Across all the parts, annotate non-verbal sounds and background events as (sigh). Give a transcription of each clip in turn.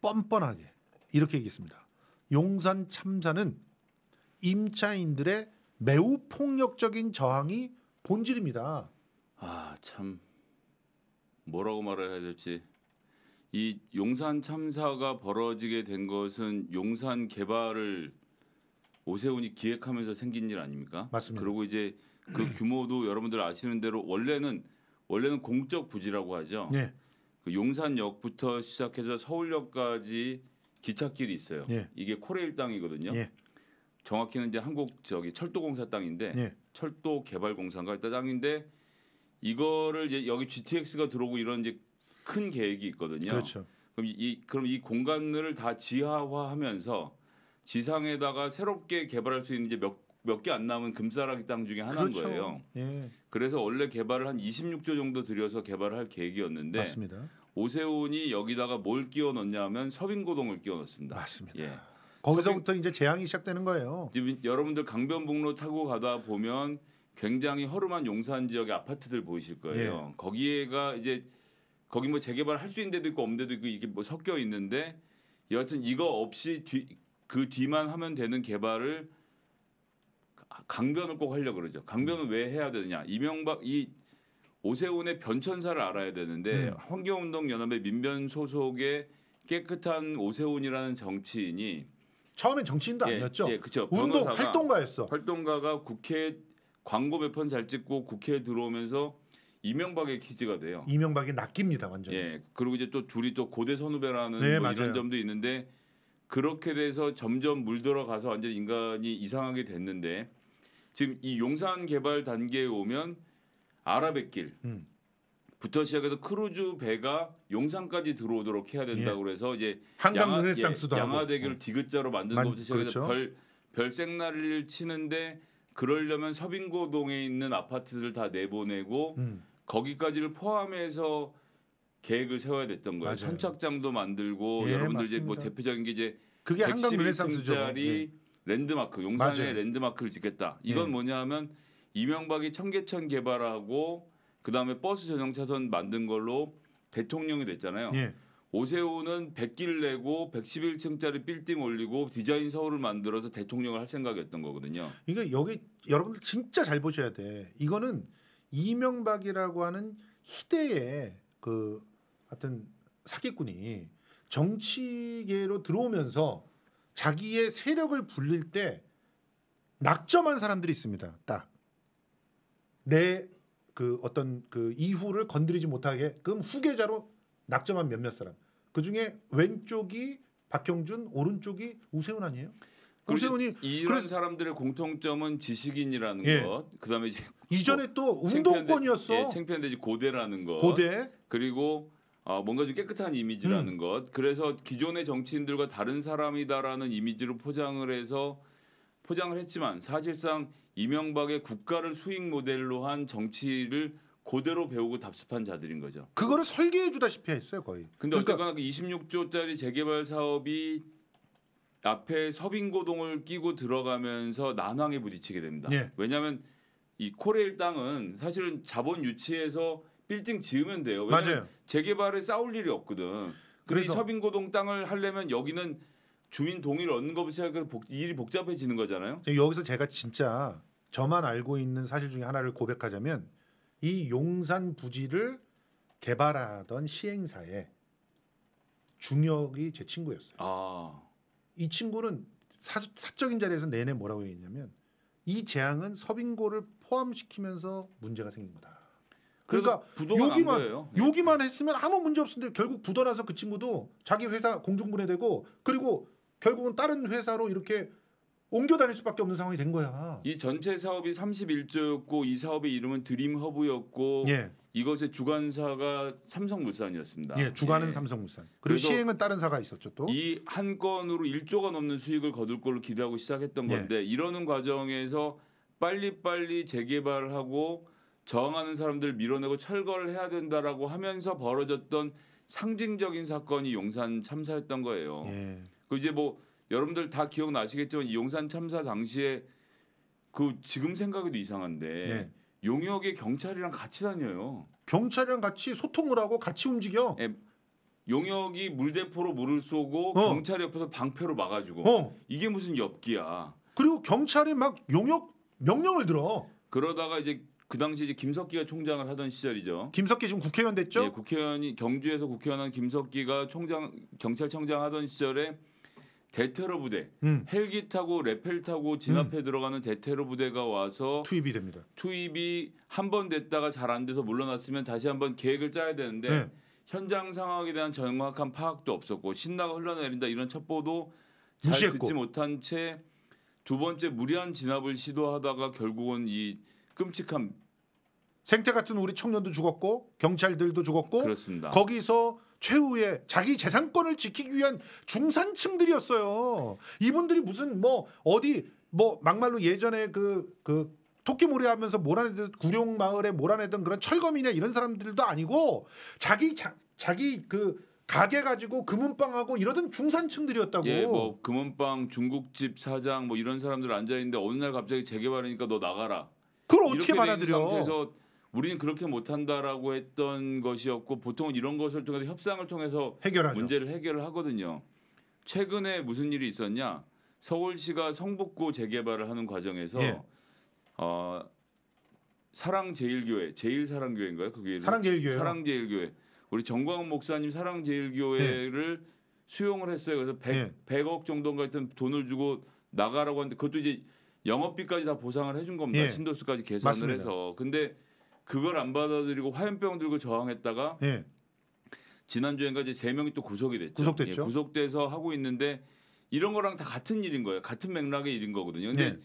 뻔뻔하게 이렇게 얘기했습니다. 용산 참사는 임차인들의 매우 폭력적인 저항이 본질입니다. 아, 참 뭐라고 말해야 될지 이 용산 참사가 벌어지게 된 것은 용산 개발을 오세훈이 기획하면서 생긴 일 아닙니까? 맞습니다. 그리고 이제 그 규모도 여러분들 아시는 대로 원래는 원래는 공적 부지라고 하죠. 네. 그 용산역부터 시작해서 서울역까지 기찻길이 있어요. 예. 이게 코레일 땅이거든요. 예. 정확히는 이제 한국 저기 철도공사 땅인데 예. 철도 개발공사가 땅인데 이거를 이제 여기 GTX가 들어오고 이런 이제 큰 계획이 있거든요. 그렇죠. 그럼 이 그럼 이 공간을 다 지하화하면서 지상에다가 새롭게 개발할 수 있는 이제 몇 몇개안 남은 금사라기땅 중에 하나인 그렇죠. 거예요. 예. 그래서 원래 개발을 한 26조 정도 들여서 개발을 할 계획이었는데 맞습니다. 오세훈이 여기다가 뭘 끼워 넣냐면 서빙고동을 끼워 넣습니다. 맞습니다. 예. 거기서부터 서빙... 이제 재앙이 시작되는 거예요. 지금 여러분들 강변북로 타고 가다 보면 굉장히 허름한 용산 지역의 아파트들 보이실 거예요. 예. 거기에가 이제 거기 뭐 재개발 할수 있는 데도 있고 없는 데도 있고 이게 뭐 섞여 있는데 여하튼 이거 없이 뒤, 그 뒤만 하면 되는 개발을 아, 강변을 꼭 하려 그러죠. 강변은 왜 해야 되느냐? 이명박 이 오세훈의 변천사를 알아야 되는데 음. 네. 환경운동 연합의 민변 소속의 깨끗한 오세훈이라는 정치인이 처음엔 정치인도 예, 아니었죠. 예, 그렇죠. 운동 활동가였어. 활동가가 국회 광고 몇편잘 찍고 국회에 들어오면서 이명박의 키즈가 돼요. 이명박이 낚입니다 완전. 예. 그리고 이제 또 둘이 또 고대 선후배라는 네, 뭐 이런 점도 있는데 그렇게 돼서 점점 물들어가서 완전 인간이 이상하게 됐는데 지금 이 용산 개발 단계에 오면 아라뱃길 음. 부터 시작해서 크루즈 배가 용산까지 들어오도록 해야 된다고 예. 그래서 이제 한강 양하, 르네상스도 예, 양화대교를 어. 음. 디귿자로 만드 것부터 시작해서 그렇죠. 별 별생날을 치는데 그러려면 서빙고동에 있는 아파트들 다 내보내고 음. 거기까지를 포함해서 계획을 세워야 됐던 거예요. 선착장도 만들고 예, 여러분들 맞습니다. 이제 뭐 대표적인 게 이제 그게 한강 르네상스죠. 예. 랜드마크 용산에 맞아요. 랜드마크를 짓겠다. 네. 이건 네. 뭐냐면 하 이명박이 청계천 개발하고 그 다음에 버스 전용 차선 만든 걸로 대통령이 됐잖아요. 네. 오세훈은 100길 내고 111층짜리 빌딩 올리고 디자인 서울을 만들어서 대통령을 할 생각이었던 거거든요. 그러니까 여기 여러분들 진짜 잘 보셔야 돼. 이거는 이명박이라고 하는 희대의 그 하여튼 사기꾼이 정치계로 들어오면서 자기의 세력을 불릴 때 낙점한 사람들이 있습니다. 딱내 그 어떤 그 이후를 건드리지 못하게끔 후계자로 낙점한 몇몇 사람. 그 중에 왼쪽이 박형준, 오른쪽이 우세훈 아니에요? 우세훈이 이런 그래, 사람들의 공통점은 지식인이라는 예. 것. 그다음에 이제 이전에 또 운동권이었어. 창피한데, 예, 고대라는 것. 고대. 그리고 어, 뭔가 좀 깨끗한 이미지라는 음. 것. 그래서 기존의 정치인들과 다른 사람이다라는 이미지로 포장을 해서 포장을 했지만 사실상 이명박의 국가를 수익 모델로 한 정치를 고대로 배우고 답습한 자들인 거죠. 그거를 설계해 주다시피 했어요, 거의. 근데 그러니까... 26조짜리 그 재개발 사업이 앞에 서빙고동을 끼고 들어가면서 난항에 부딪히게 됩니다. 예. 왜냐하면 이 코레일 땅은 사실은 자본 유치에서 빌딩 지으면 돼요. 맞아요. 재개발에 싸울 일이 없거든. 그래서 서빙고동 땅을 하려면 여기는 주민 동의를 얻는 것부터 시작해서 일이 복잡해지는 거잖아요. 여기서 제가 진짜 저만 알고 있는 사실 중에 하나를 고백하자면 이 용산 부지를 개발하던 시행사에 중역이 제 친구였어요. 아. 이 친구는 사, 사적인 자리에서 내내 뭐라고 얘기했냐면 이 재앙은 서빙고를 포함시키면서 문제가 생긴 거다. 그러니까 여기만 네. 여기만 했으면 아무 문제 없었는데 결국 부도나서 그 친구도 자기 회사 공중분해되고 그리고 결국은 다른 회사로 이렇게 옮겨 다닐 수밖에 없는 상황이 된 거야. 이 전체 사업이 31조였고 이 사업의 이름은 드림허브였고 예. 이것의 주관사가 삼성물산이었습니다. 예, 주관은 예. 삼성물산. 그리고 시행은 다른 사가 있었죠 또. 이 한 건으로 1조가 넘는 수익을 거둘 걸로 기대하고 시작했던 예. 건데 예. 이러는 과정에서 빨리빨리 재개발하고 저항하는 사람들 밀어내고 철거를 해야 된다라고 하면서 벌어졌던 상징적인 사건이 용산 참사였던 거예요. 예. 그 이제 뭐 여러분들 다 기억나시겠지만 용산 참사 당시에 그 지금 생각해도 이상한데 네. 용역에 경찰이랑 같이 다녀요. 경찰이랑 같이 소통을 하고 같이 움직여. 예, 용역이 물대포로 물을 쏘고 어. 경찰 옆에서 방패로 막아주고 어. 이게 무슨 엽기야. 그리고 경찰이 막 용역 명령을 들어. 그러다가 이제 그 당시 이제 김석기가 총장을 하던 시절이죠. 김석기 지금 국회의원 됐죠? 예, 국회의원이 경주에서 국회의원한 김석기가 총장 경찰청장 하던 시절에 대테러 부대 음. 헬기 타고 레펠 타고 진압해 음. 들어가는 대테러 부대가 와서 투입이 됩니다. 투입이 한 번 됐다가 잘 안 돼서 물러났으면 다시 한번 계획을 짜야 되는데 네. 현장 상황에 대한 정확한 파악도 없었고 신나가 흘러내린다 이런 첩보도 잘 무시했고. 듣지 못한 채 두 번째 무리한 진압을 시도하다가 결국은 이 끔찍함. 생태 같은 우리 청년도 죽었고 경찰들도 죽었고 그렇습니다. 거기서 최후의 자기 재산권을 지키기 위한 중산층들이었어요. 이분들이 무슨 뭐 어디 뭐 막말로 예전에 그그 그토끼무리하면서 몰아내던 구룡 마을에 몰아내던 그런 철거민이나 이런 사람들도 아니고 자기 자, 자기 그 가게 가지고 금은빵하고 이러던 중산층들이었다고. 예, 뭐 금은빵 중국집 사장 뭐 이런 사람들 앉아 있는데 어느 날 갑자기 재개발이니까 너 나가라. 그걸 어떻게 받아들여? 상태에서 우리는 그렇게 못한다라고 했던 것이었고 보통은 이런 것을 통해서 협상을 통해서 해결하죠. 문제를 해결을 하거든요. 최근에 무슨 일이 있었냐? 서울시가 성북구 재개발을 하는 과정에서 예. 어, 사랑제일교회, 제일사랑교회인가요? 그게 사랑제일교회. 사랑제일교회. 우리 정광훈 목사님 사랑제일교회를 예. 수용을 했어요. 그래서 100, 예. 억 정도인가 했던 돈을 주고 나가라고 하는데 그것도 이제 영업비까지 다 보상을 해준 겁니다. 예. 신도수까지 계산을 맞습니다. 해서. 근데 그걸 안 받아들이고 화염병 들고 저항했다가 예. 지난주엔까지 세 명이 또 구속이 됐죠. 구속됐죠. 예, 구속돼서 하고 있는데 이런 거랑 다 같은 일인 거예요. 같은 맥락의 일인 거거든요. 근데 예.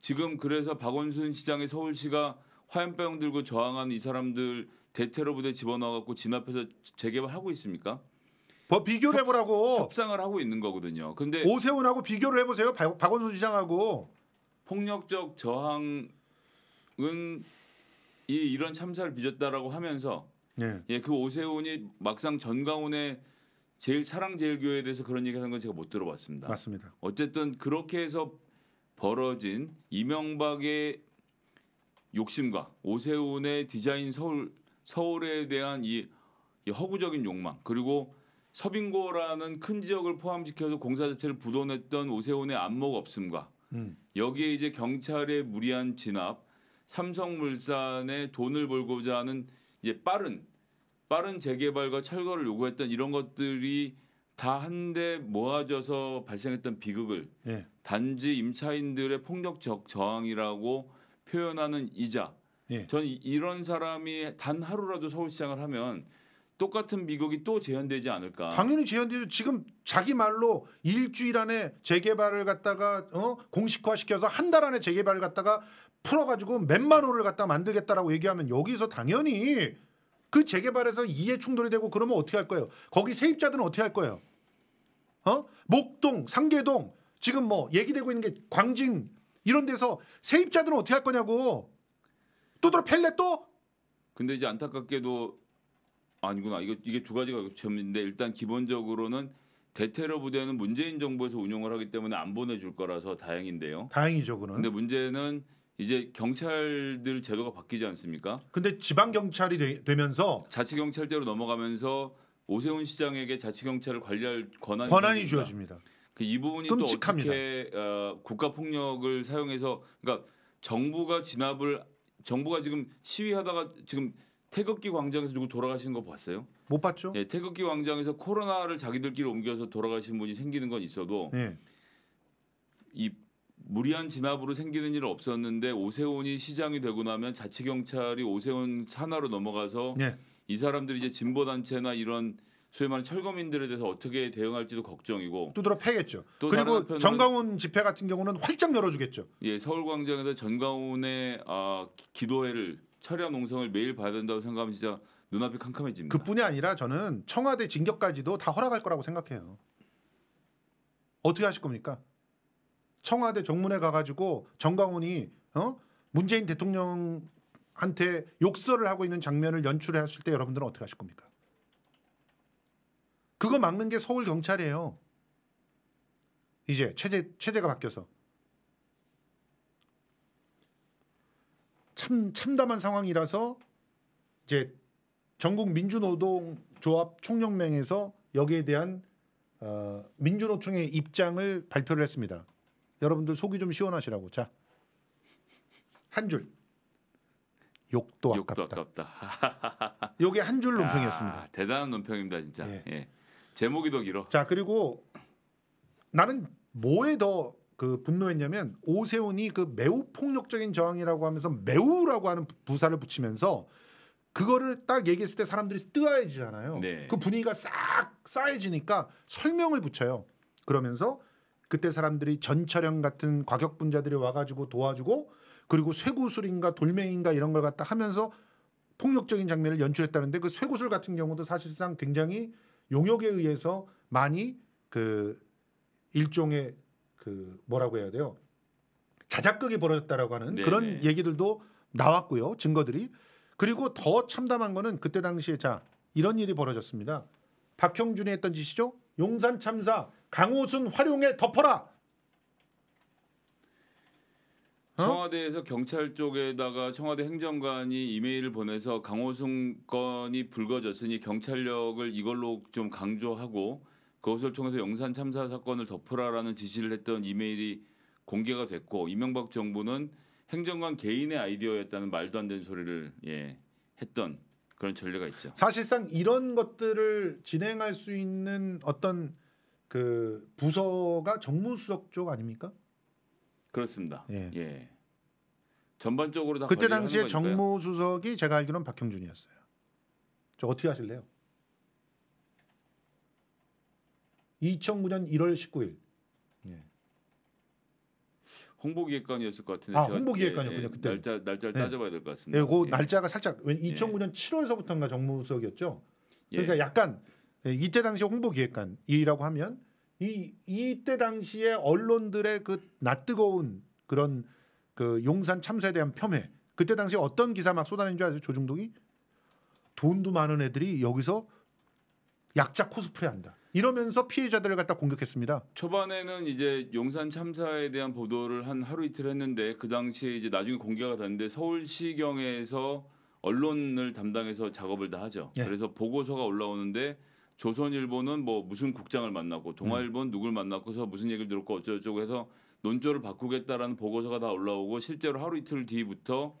지금 그래서 박원순 시장의 서울시가 화염병 들고 저항한 이 사람들 대테러 부대 집어넣어갖고 진압해서 재개발하고 있습니까? 뭐 비교를 협, 해보라고 협상을 하고 있는 거거든요. 근데 오세훈하고 비교를 해보세요. 박, 박원순 시장하고 폭력적 저항은 이 이런 참사를 빚었다라고 하면서 네. 예, 그 오세훈이 막상 전광훈의 제일 사랑 제일 교회에 대해서 그런 얘기하는 건 제가 못 들어봤습니다. 맞습니다. 어쨌든 그렇게 해서 벌어진 이명박의 욕심과 오세훈의 디자인 서울 서울에 대한 이, 이 허구적인 욕망 그리고 서빙고라는 큰 지역을 포함시켜서 공사 자체를 부도냈던 오세훈의 안목 없음과 음. 여기에 이제 경찰의 무리한 진압, 삼성물산의 돈을 벌고자 하는 이제 빠른 빠른 재개발과 철거를 요구했던 이런 것들이 다 한데 모아져서 발생했던 비극을 예. 단지 임차인들의 폭력적 저항이라고 표현하는 이자 예. 전 이런 사람이 단 하루라도 서울시장을 하면 똑같은 미국이 또 재현되지 않을까? 당연히 재현되죠. 지금 자기 말로 일주일 안에 재개발을 갖다가 어? 공식화시켜서 한 달 안에 재개발을 갖다가 풀어가지고 몇만 호를 갖다 만들겠다라고 얘기하면 여기서 당연히 그 재개발에서 이해 충돌이 되고 그러면 어떻게 할 거예요? 거기 세입자들은 어떻게 할 거예요? 어? 목동, 상계동 지금 뭐 얘기되고 있는 게 광진 이런 데서 세입자들은 어떻게 할 거냐고 또 들어 펠레 또? 근데 이제 안타깝게도 아니구나. 이거 이게 두 가지가 겹점는데 일단 기본적으로는 대테러 부대는 문재인 정부에서 운영을 하기 때문에 안 보내줄 거라서 다행인데요. 다행이죠, 그는. 근데 문제는 이제 경찰들 제도가 바뀌지 않습니까? 근데 지방 경찰이 되, 면서 자치 경찰대로 넘어가면서 오세훈 시장에게 자치 경찰을 관리할 권한이, 권한이 주어집니다. 그 이 부분이 끔찍합니다. 또 어떻게 어, 국가 폭력을 사용해서 그러니까 정부가 진압을 정부가 지금 시위하다가 지금 태극기 광장에서 누구 돌아가신 거 봤어요? 못 봤죠. 예, 태극기 광장에서 코로나를 자기들끼리 옮겨서 돌아가신 분이 생기는 건 있어도 예. 이 무리한 진압으로 생기는 일은 없었는데 오세훈이 시장이 되고 나면 자치 경찰이 오세훈 산하로 넘어가서 예. 이 사람들이 이제 진보 단체나 이런 소위 말하는 철거민들에 대해서 어떻게 대응할지도 걱정이고 두드러 패겠죠. 그리고 정강훈 집회 같은 경우는 활짝 열어주겠죠. 예, 서울광장에서 전강훈의 아, 기도회를 철야 농성을 매일 봐야 된다고 생각하면 진짜 눈앞이 캄캄해집니다. 그뿐이 아니라 저는 청와대 징격까지도 다 허락할 거라고 생각해요. 어떻게 하실 겁니까? 청와대 정문에 가가지고 정광훈이 어? 문재인 대통령한테 욕설을 하고 있는 장면을 연출했을 때 여러분들은 어떻게 하실 겁니까? 그거 막는 게 서울 경찰이에요. 이제 체제 체제가 바뀌어서 참 참담한 상황이라서 이제 전국 민주노동조합 총연맹에서 여기에 대한 어, 민주노총의 입장을 발표를 했습니다. 여러분들 속이 좀 시원하시라고. 자. 한 줄. 욕도, 아깝다. 아깝다. (laughs) 요게 한줄 논평이었습니다. 아, 대단한 논평입니다, 진짜. 예. 예. 제목이 더 길어. 자, 그리고 나는 뭐에 더그 분노했냐면 오세훈이 그 매우 폭력적인 저항이라고 하면서 매우라고 하는 부사를 붙이면서 그거를 딱 얘기했을 때 사람들이 뜨아해지잖아요. 네. 그 분위기가 싹 쌓여지니까 설명을 붙여요. 그러면서 그때 사람들이 전철형 같은 과격 분자들이 와가지고 도와주고 그리고 쇠구슬인가 돌멩인가 이런 걸 갖다 하면서 폭력적인 장면을 연출했다는데 그 쇠구슬 같은 경우도 사실상 굉장히 용역에 의해서 많이 그 일종의 그 뭐라고 해야 돼요? 자작극이 벌어졌다라고 하는 네네. 그런 네. 얘기들도 나왔고요. 증거들이. 그리고 더 참담한 거는 그때 당시에 자 이런 일이 벌어졌습니다. 박형준이 했던 짓이죠. 용산 참사 강호순 활용에 덮어라. 어? 청와대에서 경찰 쪽에다가 청와대 행정관이 이메일을 보내서 강호순 건이 불거졌으니 경찰력을 이걸로 좀 강조하고 그것을 통해서 영산 참사 사건을 덮으라라는 지시를 했던 이메일이 공개가 됐고 이명박 정부는 행정관 개인의 아이디어였다는 말도 안 되는 소리를 예, 했던 그런 전례가 있죠. 사실상 이런 것들을 진행할 수 있는 어떤 그 부서가 정무수석 쪽 아닙니까? 그렇습니다. 예. 예. 전반적으로 다 그때 당시에 정무수석이 제가 알기로는 박형준이었어요. 저 어떻게 하실래요? 2009년 1월 19일. 예. 홍보기획관이었을 것 같은데. 아 홍보기획관이었군요. 예, 그때 날짜 날짜를 예. 따져봐야 될 것 같습니다. 네, 예, 그 날짜가 살짝 2009년 예. 7월서부터인가 정무수석이었죠. 예. 그러니까 약간 예, 이때 당시 홍보기획관이라고 하면 이 이때 당시에 언론들의 그 낯뜨거운 그런 그 용산 참사에 대한 폄훼. 그때 당시 어떤 기사 막 쏟아낸 줄 아세요? 조중동이 돈도 많은 애들이 여기서 약자 코스프레 한다. 이러면서 피해자들을 갖다 공격했습니다. 초반에는 이제 용산 참사에 대한 보도를 한 하루 이틀 했는데 그 당시에 이제 나중에 공개가 됐는데 서울시경에서 언론을 담당해서 작업을 다 하죠. 예. 그래서 보고서가 올라오는데 조선일보는 뭐 무슨 국장을 만났고 동아일보는 음. 누굴 만났고서 무슨 얘기를 들었고 어쩌고저쩌고 해서 논조를 바꾸겠다라는 보고서가 다 올라오고 실제로 하루 이틀 뒤부터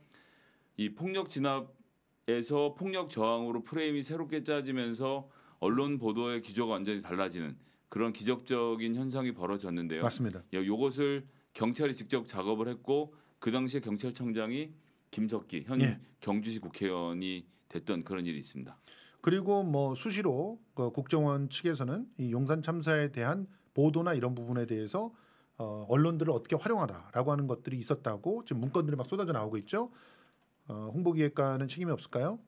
이 폭력 진압에서 폭력 저항으로 프레임이 새롭게 짜지면서 언론 보도의 기조가 완전히 달라지는 그런 기적적인 현상이 벌어졌는데요. 맞습니다. 이것을 예, 경찰이 직접 작업을 했고 그 당시에 경찰청장이 김석기 현 예. 경주시 국회의원이 됐던 그런 일이 있습니다. 그리고 뭐 수시로 그 국정원 측에서는 이 용산 참사에 대한 보도나 이런 부분에 대해서 어, 언론들을 어떻게 활용하라라고 하는 것들이 있었다고 지금 문건들이 막 쏟아져 나오고 있죠. 어, 홍보기획관은 책임이 없을까요?